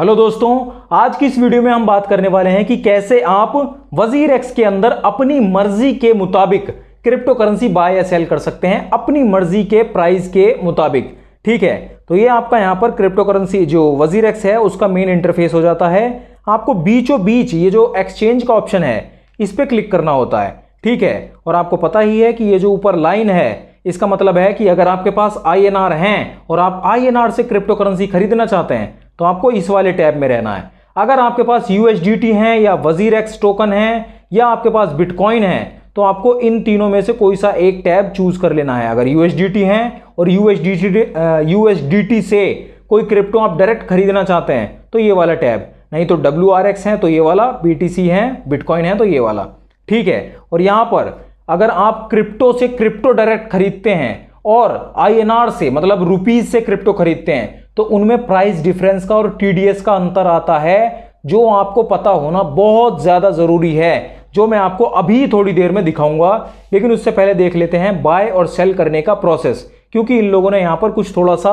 hello दोस्तों आज की इस वीडियो में हम बात करने वाले हैं कि कैसे आप वजीर एक्स के अंदर अपनी मर्जी के मुताबिक क्रिप्टो करेंसी बाय या सेल कर सकते हैं अपनी मर्जी के प्राइस के मुताबिक ठीक है तो ये आपका यहाँ पर क्रिप्टो करेंसी जो वजीर एक्स है उसका मेन इंटरफेस हो जाता है आपको बीचों बीच ये जो एक्सचेंज का ऑप्शन है इस पर क्लिक करना होता है ठीक है और आपको पता ही है कि ये जो ऊपर लाइन है इसका मतलब है कि अगर आपके पास आई हैं और आप आई से क्रिप्टो करेंसी खरीदना चाहते हैं तो आपको इस वाले टैब में रहना है अगर आपके पास यू है या वजीर एक्स टोकन है या आपके पास बिटकॉइन है तो आपको इन तीनों में से कोई सा एक टैब चूज कर लेना है अगर यू है और यू एस डी से कोई क्रिप्टो आप डायरेक्ट खरीदना चाहते हैं तो ये वाला टैब नहीं तो डब्ल्यू आर एक्स है तो ये वाला बी टी सी है बिटकॉइन है तो ये वाला ठीक है और यहाँ पर अगर आप क्रिप्टो से क्रिप्टो डायरेक्ट खरीदते हैं और आई एन आर से मतलब रुपीज़ से क्रिप्टो खरीदते हैं तो उनमें प्राइस डिफरेंस का और टीडीएस का अंतर आता है जो आपको पता होना बहुत ज़्यादा ज़रूरी है जो मैं आपको अभी थोड़ी देर में दिखाऊंगा लेकिन उससे पहले देख लेते हैं बाय और सेल करने का प्रोसेस क्योंकि इन लोगों ने यहाँ पर कुछ थोड़ा सा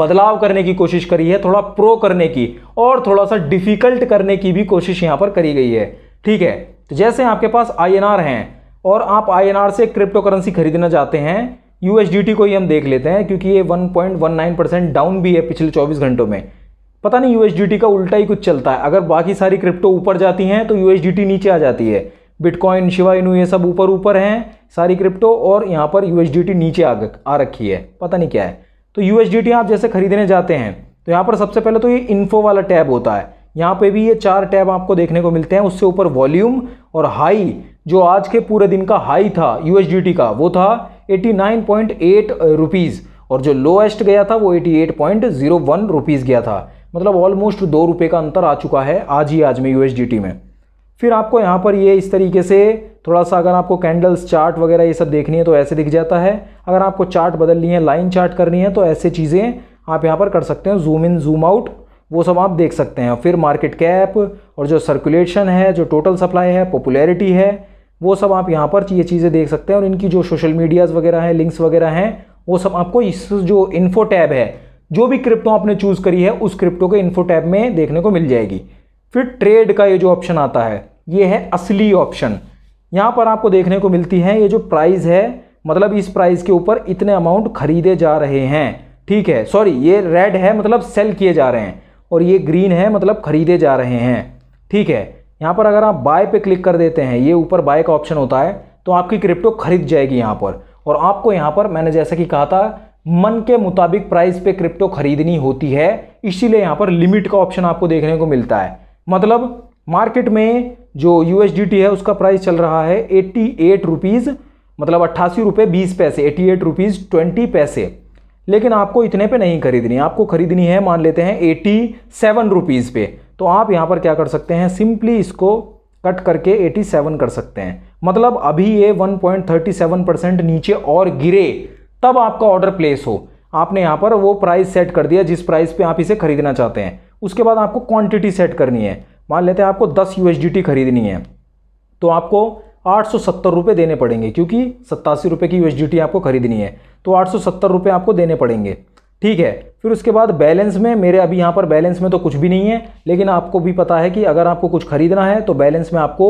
बदलाव करने की कोशिश करी है थोड़ा प्रो करने की और थोड़ा सा डिफ़िकल्ट करने की भी कोशिश यहाँ पर करी गई है ठीक है तो जैसे आपके पास आई हैं और आप आई से क्रिप्टो करेंसी खरीदना चाहते हैं यू को ही हम देख लेते हैं क्योंकि ये 1.19 परसेंट डाउन भी है पिछले 24 घंटों में पता नहीं यू का उल्टा ही कुछ चलता है अगर बाकी सारी क्रिप्टो ऊपर जाती हैं तो यू नीचे आ जाती है बिटकॉइन शिवा इनू ये सब ऊपर ऊपर हैं सारी क्रिप्टो और यहाँ पर यू नीचे आ आ रखी है पता नहीं क्या है तो यू आप जैसे खरीदने जाते हैं तो यहाँ पर सबसे पहले तो ये इन्फो वाला टैब होता है यहाँ पर भी ये चार टैब आपको देखने को मिलते हैं उससे ऊपर वॉल्यूम और हाई जो आज के पूरे दिन का हाई था यू का वो था eighty nine point eight rupees और जो लोएस्ट गया था वो eighty eight point zero one rupees गया था मतलब ऑलमोस्ट दो रुपये का अंतर आ चुका है आज ही आज में यू में फिर आपको यहाँ पर ये इस तरीके से थोड़ा सा अगर आपको कैंडल्स चार्ट वगैरह ये सब देखनी है तो ऐसे दिख जाता है अगर आपको चार्ट बदलनी है लाइन चार्ट करनी है तो ऐसे चीज़ें आप यहाँ पर कर सकते हैं जूम इन जूम आउट वो सब आप देख सकते हैं फिर मार्केट कैप और जो सर्कुलेशन है जो टोटल सप्लाई है पॉपुलैरिटी है वो सब आप यहाँ पर ये चीज़ें देख सकते हैं और इनकी जो सोशल मीडियाज़ वगैरह हैं लिंक्स वगैरह हैं वो सब आपको इस जो इन्फो टैब है जो भी क्रिप्टो आपने चूज़ करी है उस क्रिप्टो के इन्फो टैब में देखने को मिल जाएगी फिर ट्रेड का ये जो ऑप्शन आता है ये है असली ऑप्शन यहाँ पर आपको देखने को मिलती है ये जो प्राइस है मतलब इस प्राइस के ऊपर इतने अमाउंट खरीदे जा रहे हैं ठीक है सॉरी ये रेड है मतलब सेल किए जा रहे हैं और ये ग्रीन है मतलब खरीदे जा रहे हैं ठीक है यहाँ पर अगर आप बाय पे क्लिक कर देते हैं ये ऊपर बाय का ऑप्शन होता है तो आपकी क्रिप्टो खरीद जाएगी यहाँ पर और आपको यहाँ पर मैंने जैसा कि कहा था मन के मुताबिक प्राइस पे क्रिप्टो खरीदनी होती है इसीलिए यहाँ पर लिमिट का ऑप्शन आपको देखने को मिलता है मतलब मार्केट में जो यू है उसका प्राइस चल रहा है एट्टी एट रुपीज़ मतलब अट्ठासी रुपये बीस पैसे एटी एट रुपीज़ ट्वेंटी पैसे लेकिन आपको इतने पे नहीं खरीदनी आपको खरीदनी है मान लेते हैं एटी सेवन रुपीज़ पे तो आप यहाँ पर क्या कर सकते हैं सिंपली इसको कट करके 87 कर सकते हैं मतलब अभी ये 1.37 परसेंट नीचे और गिरे तब आपका ऑर्डर प्लेस हो आपने यहाँ पर वो प्राइस सेट कर दिया जिस प्राइस पे आप इसे खरीदना चाहते हैं उसके बाद आपको क्वांटिटी सेट करनी है मान लेते हैं आपको 10 यू खरीदनी है तो आपको आठ देने पड़ेंगे क्योंकि सत्तासी रुपये की यू आपको खरीदनी है तो आठ आपको देने पड़ेंगे ठीक है फिर उसके बाद बैलेंस में मेरे अभी यहाँ पर बैलेंस में तो कुछ भी नहीं है लेकिन आपको भी पता है कि अगर आपको कुछ खरीदना है तो बैलेंस में आपको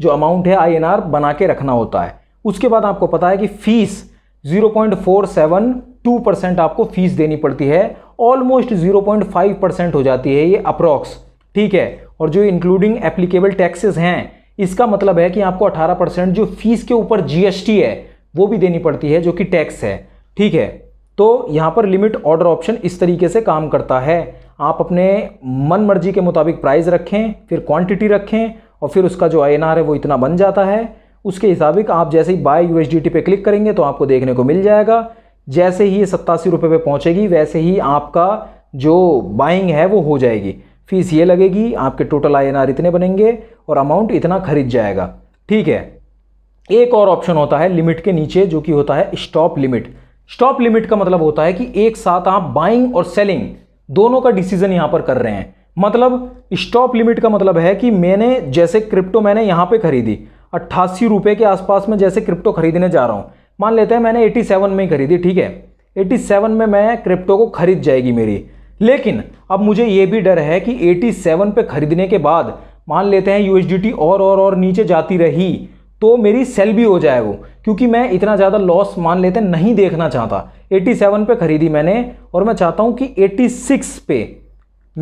जो अमाउंट है आई बना के रखना होता है उसके बाद आपको पता है कि फ़ीस 0.472 परसेंट आपको फीस देनी पड़ती है ऑलमोस्ट 0.5 परसेंट हो जाती है ये अप्रॉक्स ठीक है और जो इंक्लूडिंग एप्लीकेबल टैक्सेस हैं इसका मतलब है कि आपको 18 परसेंट जो फीस के ऊपर जीएसटी है वो भी देनी पड़ती है जो कि टैक्स है ठीक है तो यहाँ पर लिमिट ऑर्डर ऑप्शन इस तरीके से काम करता है आप अपने मन मर्जी के मुताबिक प्राइस रखें फिर क्वांटिटी रखें और फिर उसका जो आई है वो इतना बन जाता है उसके हिसाबिक आप जैसे ही बाय यू पे क्लिक करेंगे तो आपको देखने को मिल जाएगा जैसे ही ये सत्तासी रुपये पर पहुँचेगी वैसे ही आपका जो बाइंग है वो हो जाएगी फीस ये लगेगी आपके टोटल आई इतने बनेंगे और अमाउंट इतना खरीद जाएगा ठीक है एक और ऑप्शन होता है लिमिट के नीचे जो कि होता है स्टॉप लिमिट स्टॉप लिमिट का मतलब होता है कि एक साथ आप बाइंग और सेलिंग दोनों का डिसीजन यहां पर कर रहे हैं मतलब स्टॉप लिमिट का मतलब है कि मैंने जैसे क्रिप्टो मैंने यहाँ पे खरीदी अट्ठासी रुपये के आसपास में जैसे क्रिप्टो खरीदने जा रहा हूँ मान लेते हैं मैंने 87 में ही खरीदी ठीक है 87 में मैं क्रिप्टो को खरीद जाएगी मेरी लेकिन अब मुझे ये भी डर है कि 87 पे खरीदने के बाद मान लेते हैं यू और और और नीचे जाती रही तो मेरी सेल भी हो जाए वो क्योंकि मैं इतना ज़्यादा लॉस मान लेते नहीं देखना चाहता 87 पे खरीदी मैंने और मैं चाहता हूँ कि 86 पे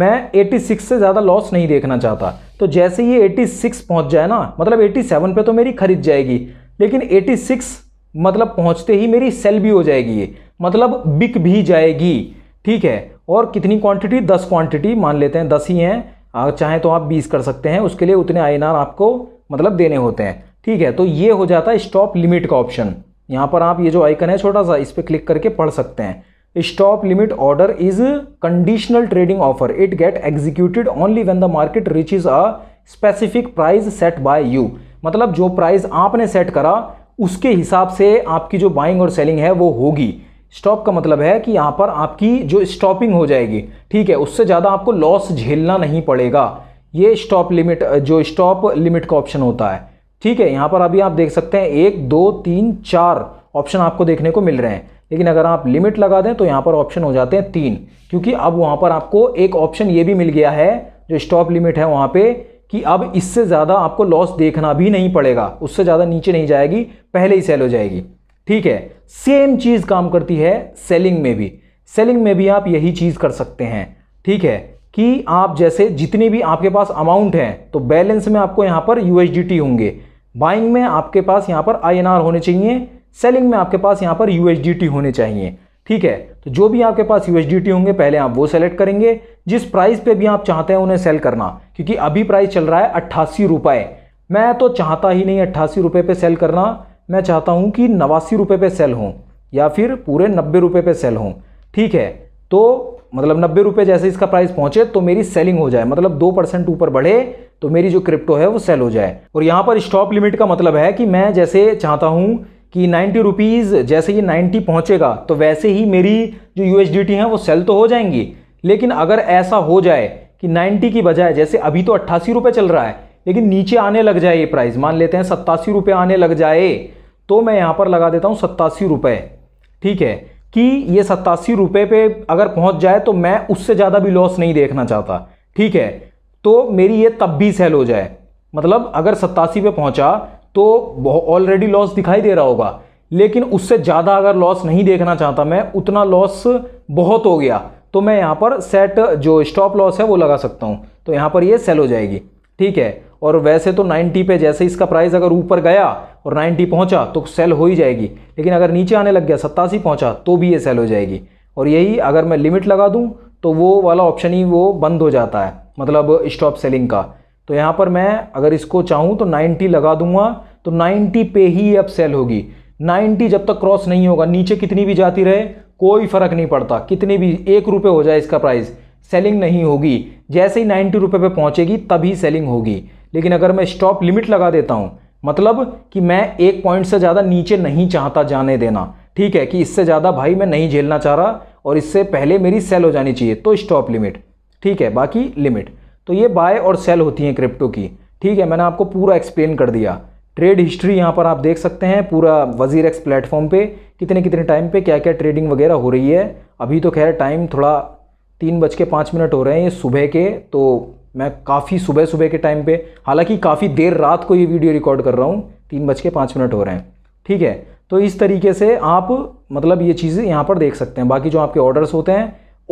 मैं 86 से ज़्यादा लॉस नहीं देखना चाहता तो जैसे ये 86 पहुँच जाए ना मतलब 87 पे तो मेरी खरीद जाएगी लेकिन 86 मतलब पहुँचते ही मेरी सेल भी हो जाएगी ये मतलब बिक भी जाएगी ठीक है और कितनी क्वांटिटी दस क्वांटिटी मान लेते हैं दस ही हैं चाहे तो आप बीस कर सकते हैं उसके लिए उतने आई आपको मतलब देने होते हैं ठीक है तो ये हो जाता है स्टॉप लिमिट का ऑप्शन यहाँ पर आप ये जो आइकन है छोटा सा इस पर क्लिक करके पढ़ सकते हैं stop limit order is conditional trading offer it get executed only when the market is a specific price set by you मतलब जो प्राइस आपने सेट करा उसके हिसाब से आपकी जो बाइंग और सेलिंग है वो होगी स्टॉप का मतलब है कि यहाँ पर आपकी जो स्टॉपिंग हो जाएगी ठीक है उससे ज़्यादा आपको लॉस झेलना नहीं पड़ेगा ये स्टॉप लिमिट जो स्टॉप लिमिट का ऑप्शन होता है ठीक है यहाँ पर अभी आप देख सकते हैं एक दो तीन चार ऑप्शन आपको देखने को मिल रहे हैं लेकिन अगर आप लिमिट लगा दें तो यहाँ पर ऑप्शन हो जाते हैं तीन क्योंकि अब वहाँ पर आपको एक ऑप्शन ये भी मिल गया है जो स्टॉप लिमिट है वहाँ पे कि अब इससे ज़्यादा आपको लॉस देखना भी नहीं पड़ेगा उससे ज़्यादा नीचे नहीं जाएगी पहले ही सेल हो जाएगी ठीक है सेम चीज़ काम करती है सेलिंग में भी सेलिंग में भी आप यही चीज़ कर सकते हैं ठीक है कि आप जैसे जितने भी आपके पास अमाउंट हैं तो बैलेंस में आपको यहाँ पर यू होंगे बाइंग में आपके पास यहाँ पर आई होने चाहिए सेलिंग में आपके पास यहाँ पर यू होने चाहिए ठीक है तो जो भी आपके पास यू होंगे पहले आप वो सेलेक्ट करेंगे जिस प्राइस पे भी आप चाहते हैं उन्हें सेल करना क्योंकि अभी प्राइस चल रहा है अट्ठासी रुपये मैं तो चाहता ही नहीं अट्ठासी रुपये पर सेल करना मैं चाहता हूँ कि नवासी रुपये पर सेल हों या फिर पूरे नब्बे रुपये पर सेल हों ठीक है तो मतलब नब्बे रुपये जैसे इसका प्राइस पहुंचे तो मेरी सेलिंग हो जाए मतलब दो परसेंट ऊपर बढ़े तो मेरी जो क्रिप्टो है वो सेल हो जाए और यहाँ पर स्टॉप लिमिट का मतलब है कि मैं जैसे चाहता हूँ कि नाइन्टी रुपीज़ जैसे ये नाइन्टी पहुँचेगा तो वैसे ही मेरी जो यू है वो सेल तो हो जाएंगी लेकिन अगर ऐसा हो जाए कि नाइन्टी की बजाय जैसे अभी तो अट्ठासी रुपये चल रहा है लेकिन नीचे आने लग जाए ये प्राइस मान लेते हैं सत्तासी रुपये आने लग जाए तो मैं यहाँ पर लगा देता हूँ सत्तासी रुपये ठीक है कि ये सत्तासी रुपये पे अगर पहुंच जाए तो मैं उससे ज़्यादा भी लॉस नहीं देखना चाहता ठीक है तो मेरी ये तब भी सेल हो जाए मतलब अगर सत्तासी पे पहुंचा तो ऑलरेडी लॉस दिखाई दे रहा होगा लेकिन उससे ज़्यादा अगर लॉस नहीं देखना चाहता मैं उतना लॉस बहुत हो गया तो मैं यहाँ पर सेट जो स्टॉप लॉस है वो लगा सकता हूँ तो यहाँ पर ये सेल हो जाएगी ठीक है और वैसे तो 90 पे जैसे इसका प्राइस अगर ऊपर गया और 90 पहुंचा तो सेल हो ही जाएगी लेकिन अगर नीचे आने लग गया सत्तासी पहुंचा तो भी ये सेल हो जाएगी और यही अगर मैं लिमिट लगा दूं तो वो वाला ऑप्शन ही वो बंद हो जाता है मतलब स्टॉप सेलिंग का तो यहाँ पर मैं अगर इसको चाहूँ तो नाइन्टी लगा दूंगा तो नाइन्टी पे ही अब सेल होगी नाइन्टी जब तक क्रॉस नहीं होगा नीचे कितनी भी जाती रहे कोई फ़र्क नहीं पड़ता कितनी भी एक रुपये हो जाए इसका प्राइस सेलिंग नहीं होगी जैसे ही नाइन्टी रुपये पर पहुँचेगी तभी सेलिंग होगी लेकिन अगर मैं स्टॉप लिमिट लगा देता हूँ मतलब कि मैं एक पॉइंट से ज़्यादा नीचे नहीं चाहता जाने देना ठीक है कि इससे ज़्यादा भाई मैं नहीं झेलना चाह रहा और इससे पहले मेरी सेल हो जानी चाहिए तो स्टॉप लिमिट ठीक है बाकी लिमिट तो ये बाय और सेल होती हैं क्रिप्टो की ठीक है मैंने आपको पूरा एक्सप्लेन कर दिया ट्रेड हिस्ट्री यहाँ पर आप देख सकते हैं पूरा वजीर एक्स प्लेटफॉर्म पर कितने कितने टाइम पर क्या क्या ट्रेडिंग वगैरह हो रही है अभी तो खैर टाइम थोड़ा तीन बज के पाँच मिनट हो रहे हैं ये सुबह के तो मैं काफ़ी सुबह सुबह के टाइम पे हालांकि काफ़ी देर रात को ये वीडियो रिकॉर्ड कर रहा हूँ तीन बज के पाँच मिनट हो रहे हैं ठीक है तो इस तरीके से आप मतलब ये चीज़ें यहाँ पर देख सकते हैं बाकी जो आपके ऑर्डर्स होते हैं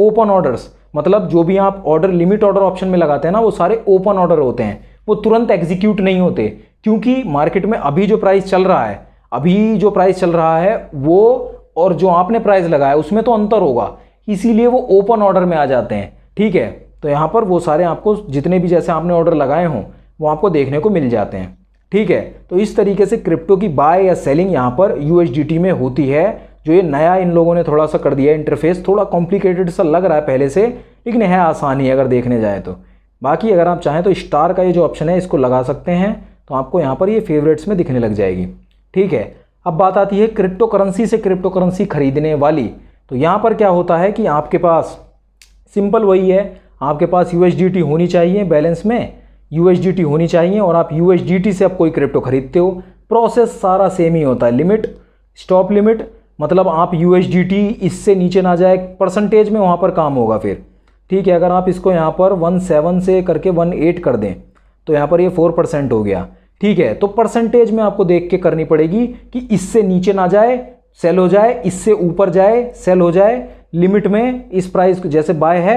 ओपन ऑर्डर्स मतलब जो भी आप ऑर्डर लिमिट ऑर्डर ऑप्शन में लगाते हैं ना वो सारे ओपन ऑर्डर होते हैं वो तुरंत एग्जीक्यूट नहीं होते क्योंकि मार्केट में अभी जो प्राइस चल रहा है अभी जो प्राइस चल रहा है वो और जो आपने प्राइस लगाया उसमें तो अंतर होगा इसीलिए वो ओपन ऑर्डर में आ जाते हैं ठीक है तो यहाँ पर वो सारे आपको जितने भी जैसे आपने ऑर्डर लगाए हों वो आपको देखने को मिल जाते हैं ठीक है तो इस तरीके से क्रिप्टो की बाय या सेलिंग यहाँ पर यू में होती है जो ये नया इन लोगों ने थोड़ा सा कर दिया इंटरफेस थोड़ा कॉम्प्लिकेटेड सा लग रहा है पहले से लेकिन है आसानी अगर देखने जाए तो बाकी अगर आप चाहें तो स्टार का ये जो ऑप्शन है इसको लगा सकते हैं तो आपको यहाँ पर ये फेवरेट्स में दिखने लग जाएगी ठीक है अब बात आती है क्रिप्टो करेंसी से क्रिप्टो करेंसी खरीदने वाली तो यहाँ पर क्या होता है कि आपके पास सिंपल वही है आपके पास यू होनी चाहिए बैलेंस में यू होनी चाहिए और आप यू से आप कोई क्रिप्टो खरीदते हो प्रोसेस सारा सेम ही होता है लिमिट स्टॉप लिमिट मतलब आप यू इससे नीचे ना जाए परसेंटेज में वहाँ पर काम होगा फिर ठीक है अगर आप इसको यहाँ पर वन सेवन से करके वन एट कर दें तो यहाँ पर ये फोर परसेंट हो गया ठीक है तो परसेंटेज में आपको देख के करनी पड़ेगी कि इससे नीचे ना जाए सेल हो जाए इससे ऊपर जाए सेल हो जाए लिमिट में इस प्राइस जैसे बाय है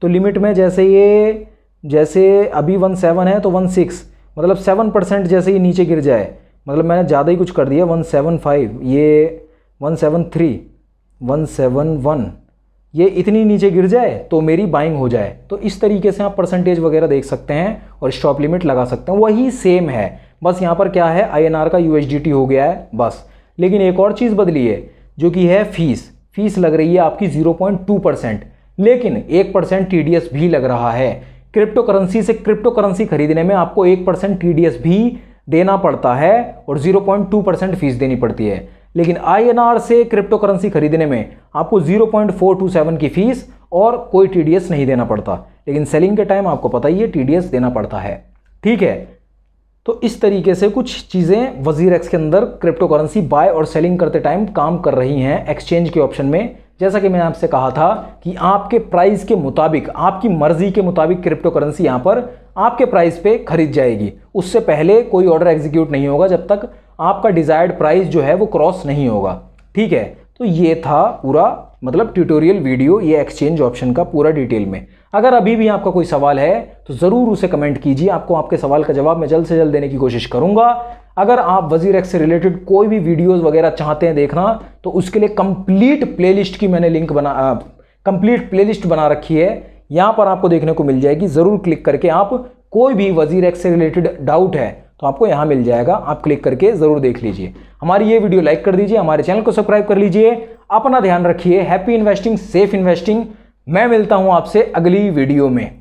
तो लिमिट में जैसे ये जैसे अभी वन सेवन है तो वन सिक्स मतलब सेवन परसेंट जैसे ये नीचे गिर जाए मतलब मैंने ज़्यादा ही कुछ कर दिया वन सेवन फाइव ये one seven three one seven one ये इतनी नीचे गिर जाए तो मेरी बाइंग हो जाए तो इस तरीके से आप परसेंटेज वगैरह देख सकते हैं और स्टॉप लिमिट लगा सकते हैं वही सेम है बस यहाँ पर क्या है आई का यू हो गया है बस लेकिन एक और चीज़ बदली है जो कि है फीस फीस लग रही है आपकी 0.2 परसेंट लेकिन एक परसेंट टी भी लग रहा है क्रिप्टो करेंसी से क्रिप्टो करेंसी खरीदने में आपको एक परसेंट टी भी देना पड़ता है और 0.2 परसेंट फीस देनी पड़ती है लेकिन आईएनआर से क्रिप्टो करेंसी खरीदने में आपको 0.427 की फीस और कोई टी नहीं देना पड़ता लेकिन सेलिंग के टाइम आपको पता ही है टी देना पड़ता है ठीक है तो इस तरीके से कुछ चीज़ें वजीर एक्स के अंदर क्रिप्टो करेंसी बाय और सेलिंग करते टाइम काम कर रही हैं एक्सचेंज के ऑप्शन में जैसा कि मैंने आपसे कहा था कि आपके प्राइस के मुताबिक आपकी मर्ज़ी के मुताबिक क्रिप्टो करेंसी यहाँ पर आपके प्राइस पे खरीद जाएगी उससे पहले कोई ऑर्डर एग्जीक्यूट नहीं होगा जब तक आपका डिज़ायर्ड प्राइस जो है वो क्रॉस नहीं होगा ठीक है तो ये था पूरा मतलब ट्यूटोरियल वीडियो ये एक्सचेंज ऑप्शन का पूरा डिटेल में अगर अभी भी आपका कोई सवाल है तो ज़रूर उसे कमेंट कीजिए आपको आपके सवाल का जवाब मैं जल्द से जल्द देने की कोशिश करूँगा अगर आप वजीर एक्स से रिलेटेड कोई भी वीडियोस वगैरह चाहते हैं देखना तो उसके लिए कंप्लीट प्लेलिस्ट की मैंने लिंक बना कंप्लीट प्लेलिस्ट बना रखी है यहाँ पर आपको देखने को मिल जाएगी ज़रूर क्लिक करके आप कोई भी वजीर एक्स से रिलेटेड डाउट है तो आपको यहाँ मिल जाएगा आप क्लिक करके ज़रूर देख लीजिए हमारी ये वीडियो लाइक कर दीजिए हमारे चैनल को सब्सक्राइब कर लीजिए अपना ध्यान रखिए हैप्पी इन्वेस्टिंग सेफ इन्वेस्टिंग मैं मिलता हूँ आपसे अगली वीडियो में